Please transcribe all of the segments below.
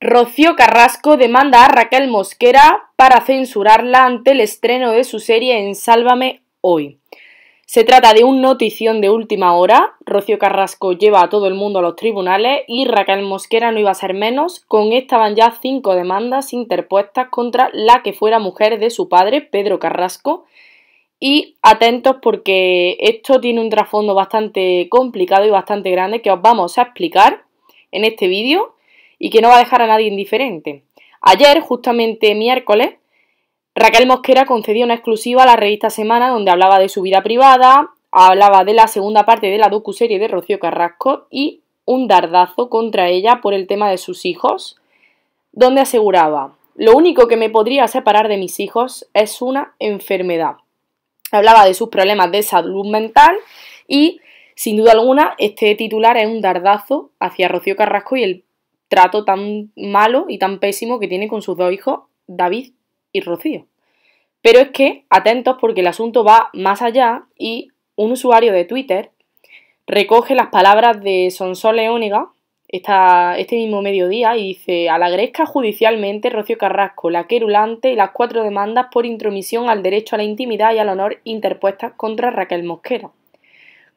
Rocío Carrasco demanda a Raquel Mosquera para censurarla ante el estreno de su serie en Sálvame hoy. Se trata de un notición de última hora. Rocío Carrasco lleva a todo el mundo a los tribunales y Raquel Mosquera no iba a ser menos. Con estaban ya cinco demandas interpuestas contra la que fuera mujer de su padre, Pedro Carrasco. Y atentos porque esto tiene un trasfondo bastante complicado y bastante grande que os vamos a explicar en este vídeo y que no va a dejar a nadie indiferente. Ayer, justamente miércoles, Raquel Mosquera concedió una exclusiva a la revista Semana donde hablaba de su vida privada, hablaba de la segunda parte de la docu-serie de Rocío Carrasco y un dardazo contra ella por el tema de sus hijos, donde aseguraba, lo único que me podría separar de mis hijos es una enfermedad. Hablaba de sus problemas de salud mental y, sin duda alguna, este titular es un dardazo hacia Rocío Carrasco y el trato tan malo y tan pésimo que tiene con sus dos hijos, David y Rocío. Pero es que, atentos porque el asunto va más allá y un usuario de Twitter recoge las palabras de Sonsol Leónega este mismo mediodía y dice a judicialmente Rocío Carrasco, la querulante y las cuatro demandas por intromisión al derecho a la intimidad y al honor interpuestas contra Raquel Mosquera.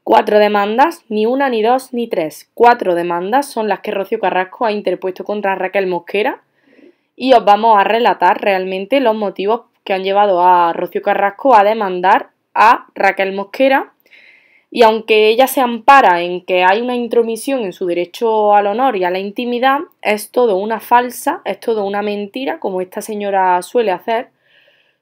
Cuatro demandas, ni una, ni dos, ni tres. Cuatro demandas son las que Rocío Carrasco ha interpuesto contra Raquel Mosquera y os vamos a relatar realmente los motivos que han llevado a Rocío Carrasco a demandar a Raquel Mosquera. Y aunque ella se ampara en que hay una intromisión en su derecho al honor y a la intimidad, es todo una falsa, es todo una mentira, como esta señora suele hacer,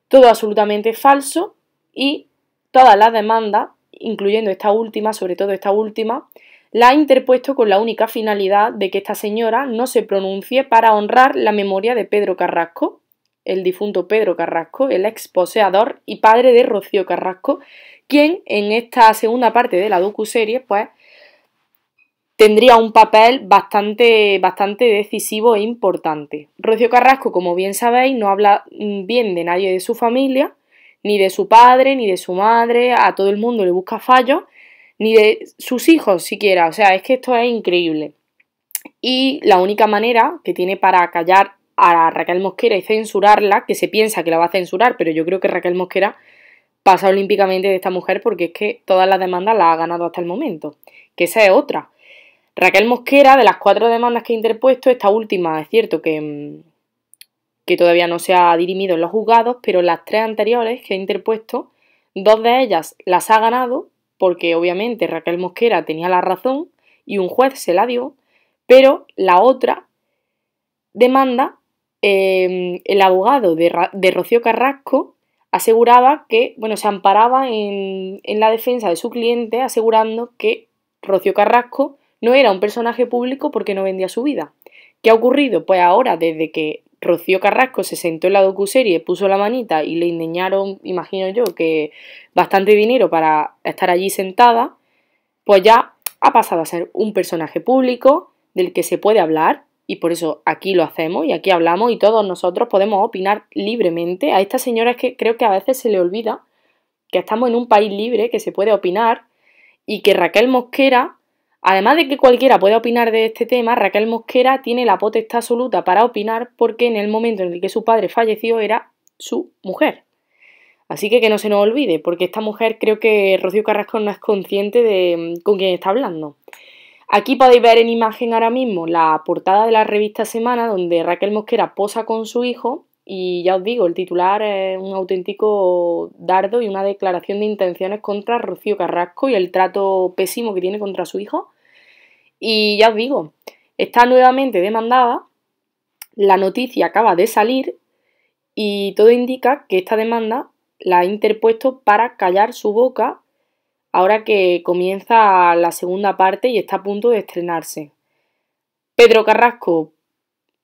todo absolutamente falso y todas las demandas incluyendo esta última, sobre todo esta última, la ha interpuesto con la única finalidad de que esta señora no se pronuncie para honrar la memoria de Pedro Carrasco, el difunto Pedro Carrasco, el ex poseador y padre de Rocío Carrasco, quien en esta segunda parte de la docuserie, pues, tendría un papel bastante, bastante decisivo e importante. Rocío Carrasco, como bien sabéis, no habla bien de nadie de su familia, ni de su padre, ni de su madre, a todo el mundo le busca fallos, ni de sus hijos siquiera. O sea, es que esto es increíble. Y la única manera que tiene para callar a Raquel Mosquera y censurarla, que se piensa que la va a censurar, pero yo creo que Raquel Mosquera pasa olímpicamente de esta mujer porque es que todas las demandas las ha ganado hasta el momento, que esa es otra. Raquel Mosquera, de las cuatro demandas que ha interpuesto, esta última es cierto que, mm, que todavía no se ha dirimido en los juzgados, pero las tres anteriores que he interpuesto, dos de ellas las ha ganado, porque obviamente Raquel Mosquera tenía la razón y un juez se la dio, pero la otra demanda, em, el abogado de, Rocío Carrasco aseguraba que, bueno, se amparaba en, en, la defensa de su cliente asegurando que Rocío Carrasco no era un personaje público porque no vendía su vida. ¿Qué ha ocurrido? Pues ahora, desde que Rocío Carrasco se sentó en la docuserie, puso la manita y le indeñaron, imagino yo, que bastante dinero para estar allí sentada, pues ya ha pasado a ser un personaje público del que se puede hablar y por eso aquí lo hacemos y aquí hablamos y todos nosotros podemos opinar libremente. A esta señora es que creo que a veces se le olvida que estamos en un país libre, que se puede opinar y que Raquel Mosquera Además de que cualquiera pueda opinar de este tema, Raquel Mosquera tiene la potestad absoluta para opinar porque en el momento en el que su padre falleció era su mujer. Así que que no se nos olvide, porque esta mujer creo que Rocío Carrasco no es consciente de mm, con quién está hablando. Aquí podéis ver en imagen ahora mismo la portada de la revista Semana donde Raquel Mosquera posa con su hijo y ya os digo, el titular es un auténtico dardo y una declaración de intenciones contra Rocío Carrasco y el trato pésimo que tiene contra su hijo. Y ya os digo, está nuevamente demandada, la noticia acaba de salir y todo indica que esta demanda la ha interpuesto para callar su boca ahora que comienza la segunda parte y está a punto de estrenarse. Pedro Carrasco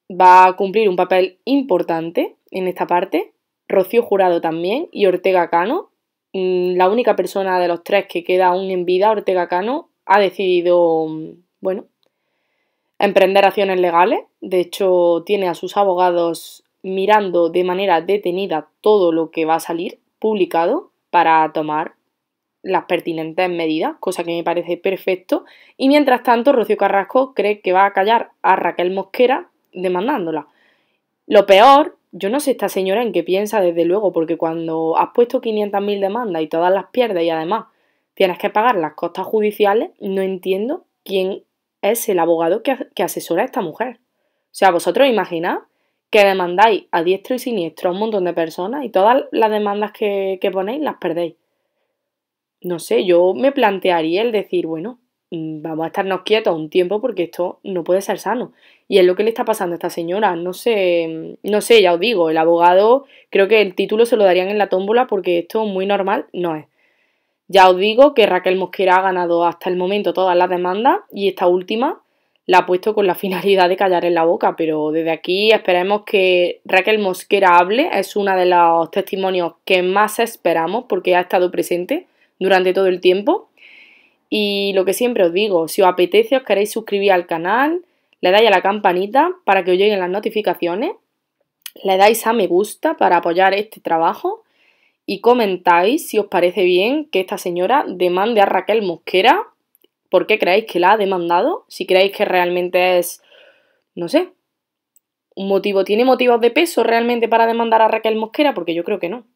va a cumplir un papel importante en esta parte, Rocío Jurado también y Ortega Cano. Mm, la única persona de los tres que queda aún en vida, Ortega Cano, ha decidido, mm, bueno, emprender acciones legales. De hecho, tiene a sus abogados mirando de manera detenida todo lo que va a salir publicado para tomar las pertinentes medidas, cosa que me parece perfecto. Y mientras tanto, Rocío Carrasco cree que va a callar a Raquel Mosquera demandándola. Lo peor, yo no sé esta señora en qué piensa, desde luego, porque cuando has puesto 500.000 demandas y todas las pierdes y además tienes que pagar las costas judiciales, no entiendo quién es el abogado que, asesora a esta mujer. O sea, vosotros imaginad que demandáis a diestro y siniestro a un montón de personas y todas las demandas que, que ponéis las perdéis. No sé, yo me plantearía el decir, bueno, Mm, vamos a estarnos quietos un tiempo porque esto no puede ser sano. Y es lo que le está pasando a esta señora. No sé, mm, no sé, ya os digo, el abogado creo que el título se lo darían en la tómbola porque esto muy normal no es. Ya os digo que Raquel Mosquera ha ganado hasta el momento todas las demandas y esta última la ha puesto con la finalidad de callar en la boca, pero desde aquí esperemos que Raquel Mosquera hable, es uno de los testimonios que más esperamos porque ha estado presente durante todo el tiempo y lo que siempre os digo, si os apetece, os queréis suscribir al canal, le dais a la campanita para que os lleguen las notificaciones, le dais a me gusta para apoyar este trabajo y comentáis si os parece bien que esta señora demande a Raquel Mosquera, por qué creéis que la ha demandado, si creéis que realmente es, no sé, un motivo, tiene motivos de peso realmente para demandar a Raquel Mosquera, porque yo creo que no.